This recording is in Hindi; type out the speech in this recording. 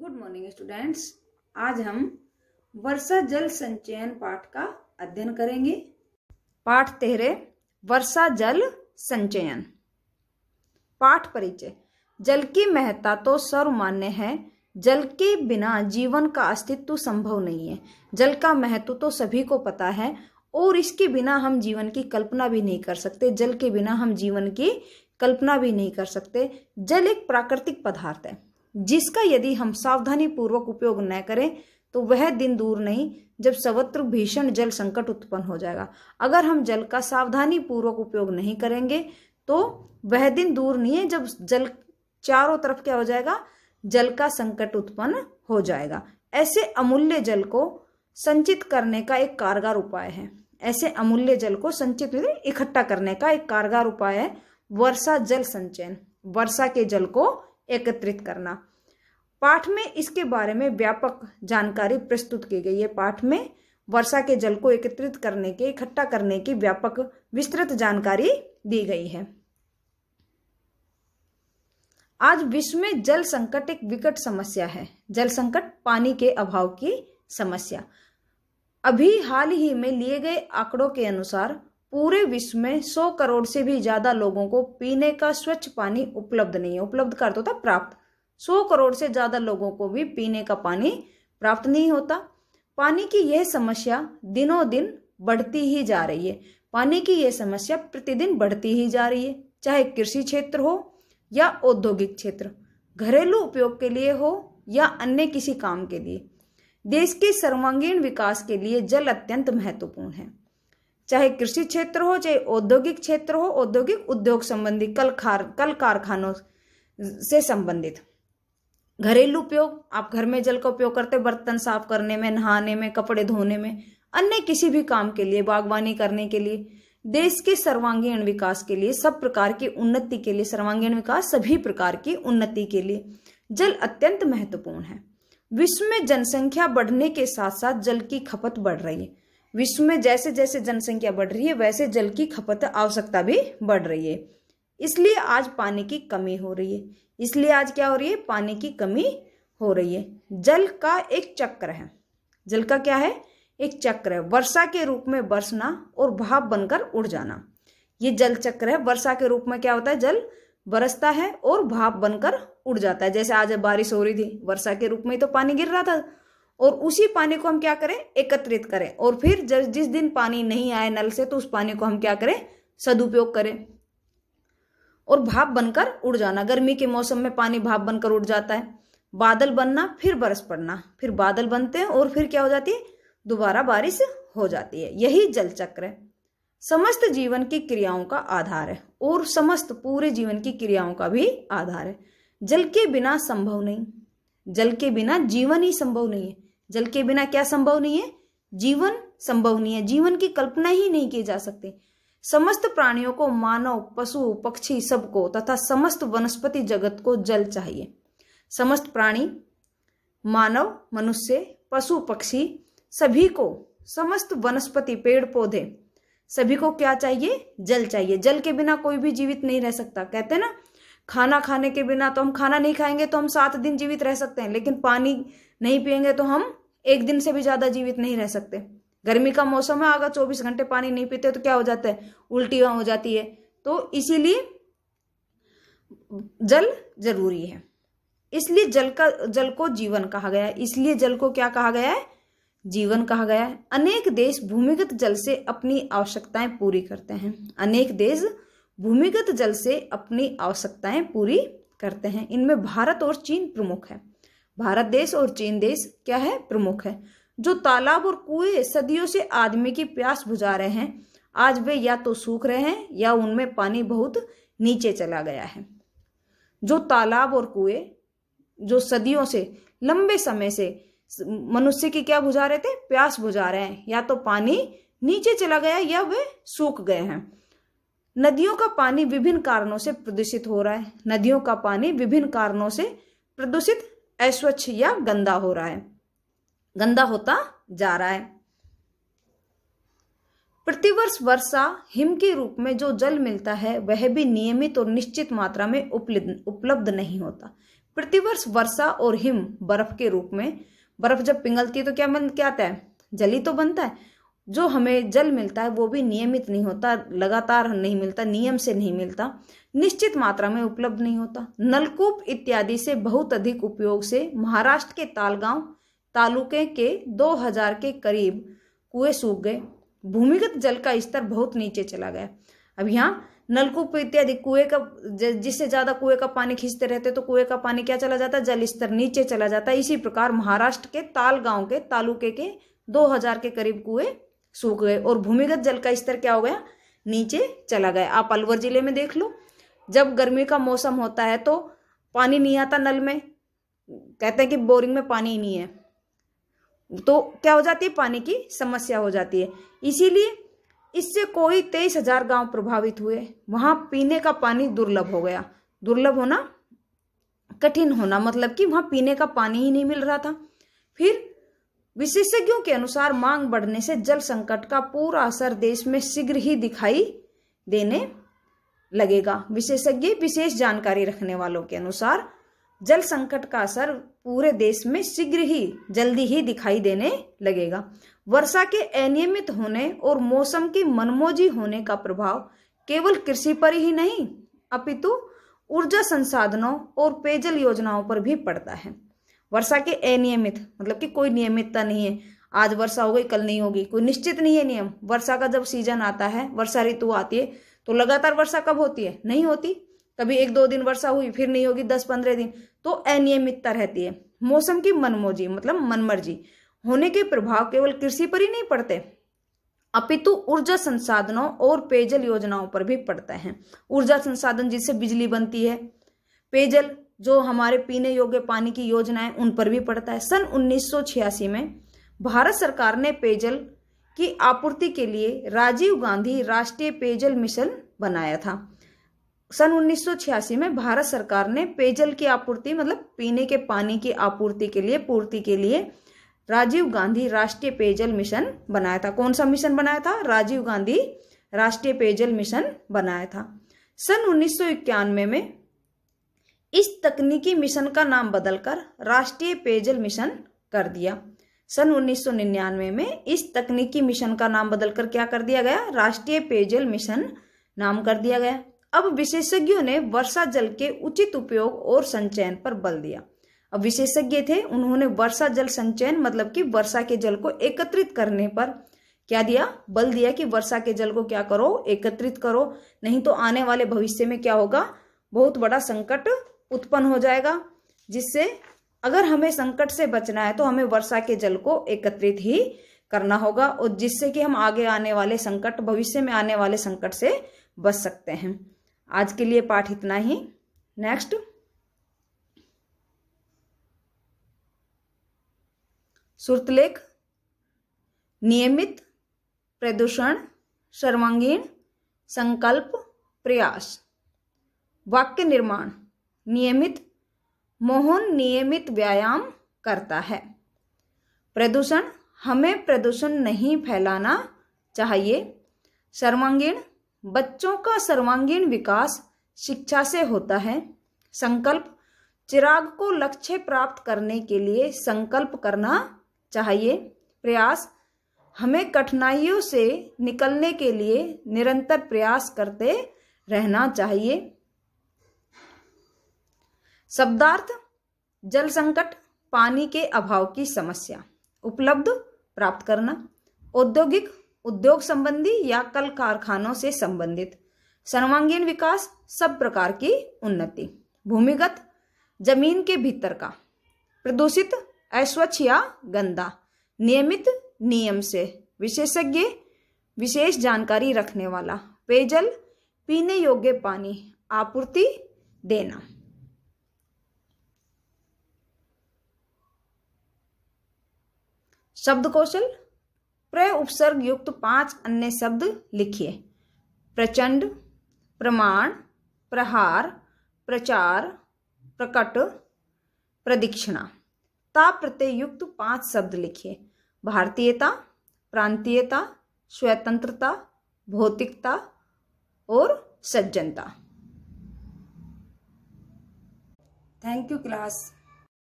गुड मॉर्निंग स्टूडेंट्स आज हम वर्षा जल संचयन पाठ का अध्ययन करेंगे पाठ तेरे वर्षा जल संचयन पाठ परिचय जल की महत्ता तो सर्वमान्य है जल के बिना जीवन का अस्तित्व संभव नहीं है जल का महत्व तो सभी को पता है और इसके बिना हम जीवन की कल्पना भी नहीं कर सकते जल के बिना हम जीवन की कल्पना भी नहीं कर सकते जल एक प्राकृतिक पदार्थ है जिसका यदि हम सावधानी पूर्वक उपयोग न करें तो वह दिन दूर नहीं जब सर्वत्र भीषण जल संकट उत्पन्न हो जाएगा अगर हम जल का सावधानी पूर्वक उपयोग नहीं करेंगे तो वह दिन दूर नहीं है जब जल चारों तरफ क्या हो जाएगा जल का संकट उत्पन्न हो जाएगा ऐसे अमूल्य जल को संचित करने का एक कारगर उपाय है ऐसे अमूल्य जल को संचित इकट्ठा करने का एक कारगर उपाय है वर्षा जल संचयन वर्षा के जल को एकत्रित करना पाठ में इसके बारे में व्यापक जानकारी प्रस्तुत की गई है पाठ में वर्षा के जल को एकत्रित करने के इकट्ठा करने की व्यापक विस्तृत जानकारी दी गई है आज विश्व में जल संकट एक विकट समस्या है जल संकट पानी के अभाव की समस्या अभी हाल ही में लिए गए आंकड़ों के अनुसार पूरे विश्व में 100 करोड़ से भी ज़्यादा लोगों को पीने का स्वच्छ पानी उपलब्ध नहीं है उपलब्ध कर तो था प्राप्त 100 करोड़ से ज़्यादा लोगों को भी पीने का पानी प्राप्त नहीं होता पानी की यह समस्या दिनों दिन बढ़ती ही जा रही है पानी की यह समस्या प्रतिदिन बढ़ती ही जा रही है चाहे कृषि क्षेत्र हो या औद्योगिक क्षेत्र घरेलू उपयोग के लिए हो या अन्य किसी काम के लिए देश के सर्वांगीण विकास के लिए जल अत्यंत महत्वपूर्ण है चाहे कृषि क्षेत्र हो चाहे औद्योगिक क्षेत्र हो औद्योगिक उद्योग संबंधी कल खार कल कारखानों से संबंधित घरेलू उपयोग आप घर में जल का उपयोग करते बर्तन साफ करने में नहाने में कपड़े धोने में अन्य किसी भी काम के लिए बागवानी करने के लिए देश के सर्वांगीण विकास के लिए सब प्रकार की उन्नति के लिए सर्वांगीण विकास सभी प्रकार की उन्नति के लिए जल अत्यंत महत्वपूर्ण है विश्व में जनसंख्या बढ़ने के साथ साथ जल की खपत बढ़ रही है विश्व में जैसे जैसे जनसंख्या बढ़ रही है वैसे जल की खपत आवश्यकता भी बढ़ रही है इसलिए आज पानी की कमी हो रही है इसलिए आज क्या हो रही है पानी की कमी हो रही है जल का एक चक्र है जल का क्या है एक चक्र है वर्षा के रूप में बरसना और भाप बनकर उड़ जाना ये जल चक्र है वर्षा के रूप में क्या होता है जल बरसता है और भाप बनकर उड़ जाता है जैसे आज बारिश हो रही थी वर्षा के रूप में ही तो पानी गिर रहा था और उसी पानी को हम क्या करें एकत्रित करें और फिर जिस दिन पानी नहीं आए नल से तो उस पानी को हम क्या करें सदुपयोग करें और भाप बनकर उड़ जाना गर्मी के मौसम में पानी भाप बनकर उड़ जाता है बादल बनना फिर बरस पड़ना फिर बादल बनते हैं और फिर क्या हो जाती है दोबारा बारिश हो जाती है यही जल चक्र है समस्त जीवन की क्रियाओं का आधार है और समस्त पूरे जीवन की क्रियाओं का भी आधार है जल के बिना संभव नहीं जल के बिना जीवन ही संभव नहीं है जल के बिना क्या संभव नहीं है जीवन संभव नहीं है जीवन की कल्पना ही नहीं की जा सकती समस्त प्राणियों को मानव पशु पक्षी सबको तथा समस्त वनस्पति जगत को जल चाहिए समस्त प्राणी मानव मनुष्य पशु पक्षी सभी को समस्त वनस्पति पेड़ पौधे सभी को क्या चाहिए जल चाहिए जल के बिना कोई भी जीवित नहीं रह सकता कहते ना खाना खाने के बिना तो हम खाना नहीं खाएंगे तो हम सात दिन जीवित रह सकते हैं लेकिन पानी नहीं पिएंगे तो हम एक दिन से भी ज़्यादा जीवित नहीं रह सकते गर्मी का मौसम है अगर चौबीस घंटे पानी नहीं पीते तो क्या हो जाता है उल्टी हो जाती है तो इसीलिए जल जरूरी है इसलिए जल का जल को जीवन कहा गया है इसलिए जल को क्या कहा गया है जीवन कहा गया है अनेक देश भूमिगत जल से अपनी आवश्यकताएं पूरी करते हैं अनेक देश भूमिगत जल से अपनी आवश्यकताएं पूरी करते हैं इनमें भारत और चीन प्रमुख है भारत देश और चीन देश क्या है प्रमुख है जो तालाब और कुएं सदियों से आदमी की प्यास बुझा रहे हैं आज वे या तो सूख रहे हैं या उनमें पानी बहुत नीचे चला गया है जो तालाब और कुएं जो सदियों से लंबे समय से मनुष्य की क्या बुझा रहे थे प्यास बुझा रहे हैं या तो पानी नीचे चला गया या वे सूख गए हैं नदियों का पानी विभिन्न कारणों से प्रदूषित हो रहा है नदियों का पानी विभिन्न कारणों से प्रदूषित अस्वच्छ या गंदा हो रहा है गंदा होता जा रहा है प्रतिवर्ष वर्षा हिम के रूप में जो जल मिलता है वह भी नियमित और निश्चित मात्रा में उपलब्ध नहीं होता प्रतिवर्ष वर्षा और हिम बर्फ के रूप में बर्फ जब पिघलती है तो क्या बन क्या आता है जली तो बनता है जो हमें जल मिलता है वो भी नियमित नहीं होता लगातार नहीं मिलता नियम से नहीं मिलता निश्चित मात्रा में उपलब्ध नहीं होता नलकूप इत्यादि से बहुत अधिक उपयोग से महाराष्ट्र के तालगांव तालुके के 2000 के करीब कुएं सूख गए भूमिगत जल का स्तर बहुत नीचे चला गया अब यहाँ नलकूप इत्यादि कुएं का जिससे ज़्यादा कुएं का पानी खींचते रहते तो कुएं का पानी क्या चला जाता है जल स्तर नीचे चला जाता है इसी प्रकार महाराष्ट्र के तालगांव के तालुके के 2000 के करीब कुएं सूख गए और भूमिगत जल का स्तर क्या हो गया नीचे चला गया आप अलवर जिले में देख लो जब गर्मी का मौसम होता है तो पानी नहीं आता नल में कहते हैं कि बोरिंग में पानी ही नहीं है तो क्या हो जाती है पानी की समस्या हो जाती है इसीलिए इससे कोई तेईस हजार गाँव प्रभावित हुए वहां पीने का पानी दुर्लभ हो गया दुर्लभ होना कठिन होना मतलब कि वहां पीने का पानी ही नहीं मिल रहा था फिर विशेषज्ञों के अनुसार मांग बढ़ने से जल संकट का पूरा असर देश में शीघ्र ही दिखाई देने लगेगा विशेषज्ञ विशेष जानकारी रखने वालों के अनुसार जल संकट का असर पूरे देश में शीघ्र ही जल्दी ही दिखाई देने लगेगा वर्षा के अनियमित होने और मौसम के मनमोजी होने का प्रभाव केवल कृषि पर ही नहीं अपितु ऊर्जा संसाधनों और पेयजल योजनाओं पर भी पड़ता है वर्षा के अनियमित मतलब कि कोई नियमितता नहीं है आज वर्षा हो गई कल नहीं होगी कोई निश्चित नहीं है नियम वर्षा का जब सीजन आता है वर्षा ऋतु आती है तो लगातार वर्षा कब होती है नहीं होती कभी एक दो दिन वर्षा हुई फिर नहीं होगी दस पंद्रह दिन तो अनियमितता रहती है मौसम की मनमोजी मतलब मनमर्जी होने के प्रभाव केवल कृषि पर ही नहीं पड़ते अपितु ऊर्जा संसाधनों और पेयजल योजनाओं पर भी पड़ते हैं ऊर्जा संसाधन जिससे बिजली बनती है पेयजल जो हमारे पीने योग्य पानी की योजना है उन पर भी पड़ता है सन 1986 में भारत सरकार ने पेयजल की आपूर्ति के लिए राजीव गांधी राष्ट्रीय पेयजल मिशन बनाया था सन 1986 में भारत सरकार ने पेयजल की आपूर्ति मतलब पीने के पानी की आपूर्ति के लिए पूर्ति के लिए राजीव गांधी राष्ट्रीय पेयजल मिशन बनाया था कौन सा मिशन बनाया था राजीव गांधी राष्ट्रीय पेयजल मिशन बनाया था सन उन्नीस में इस तकनीकी मिशन का नाम बदलकर राष्ट्रीय पेयजल मिशन कर दिया सन 1999 में इस तकनीकी मिशन का नाम बदलकर क्या कर दिया गया राष्ट्रीय पेयजल मिशन नाम कर दिया गया अब विशेषज्ञों ने वर्षा जल के उचित उपयोग और संचयन पर बल दिया अब विशेषज्ञ थे उन्होंने वर्षा जल संचयन मतलब कि वर्षा के जल को एकत्रित करने पर क्या दिया बल दिया कि वर्षा के जल को क्या करो एकत्रित करो नहीं तो आने वाले भविष्य में क्या होगा बहुत बड़ा संकट उत्पन्न हो जाएगा जिससे अगर हमें संकट से बचना है तो हमें वर्षा के जल को एकत्रित ही करना होगा और जिससे कि हम आगे आने वाले संकट भविष्य में आने वाले संकट से बच सकते हैं आज के लिए पाठ इतना ही नेक्स्ट सुरतलेख नियमित प्रदूषण सर्वांगीण संकल्प प्रयास वाक्य निर्माण नियमित मोहन नियमित व्यायाम करता है प्रदूषण हमें प्रदूषण नहीं फैलाना चाहिए सर्वांगीण बच्चों का सर्वांगीण विकास शिक्षा से होता है संकल्प चिराग को लक्ष्य प्राप्त करने के लिए संकल्प करना चाहिए प्रयास हमें कठिनाइयों से निकलने के लिए निरंतर प्रयास करते रहना चाहिए शब्दार्थ जल संकट पानी के अभाव की समस्या उपलब्ध प्राप्त करना औद्योगिक उद्योग संबंधी या कल कारखानों से संबंधित सर्वांगीण विकास सब प्रकार की उन्नति भूमिगत जमीन के भीतर का प्रदूषित अस्वच्छ या गंदा नियमित नियम से विशेषज्ञ विशेष जानकारी रखने वाला पेयजल पीने योग्य पानी आपूर्ति देना शब्द कौशल प्रय उपसर्ग युक्त पांच अन्य शब्द लिखिए प्रचंड प्रमाण प्रहार प्रचार प्रकट प्रदीक्षिणा ता प्रत्यय युक्त पांच शब्द लिखिए भारतीयता प्रांतीयता स्वतंत्रता भौतिकता और सज्जनता थैंक यू क्लास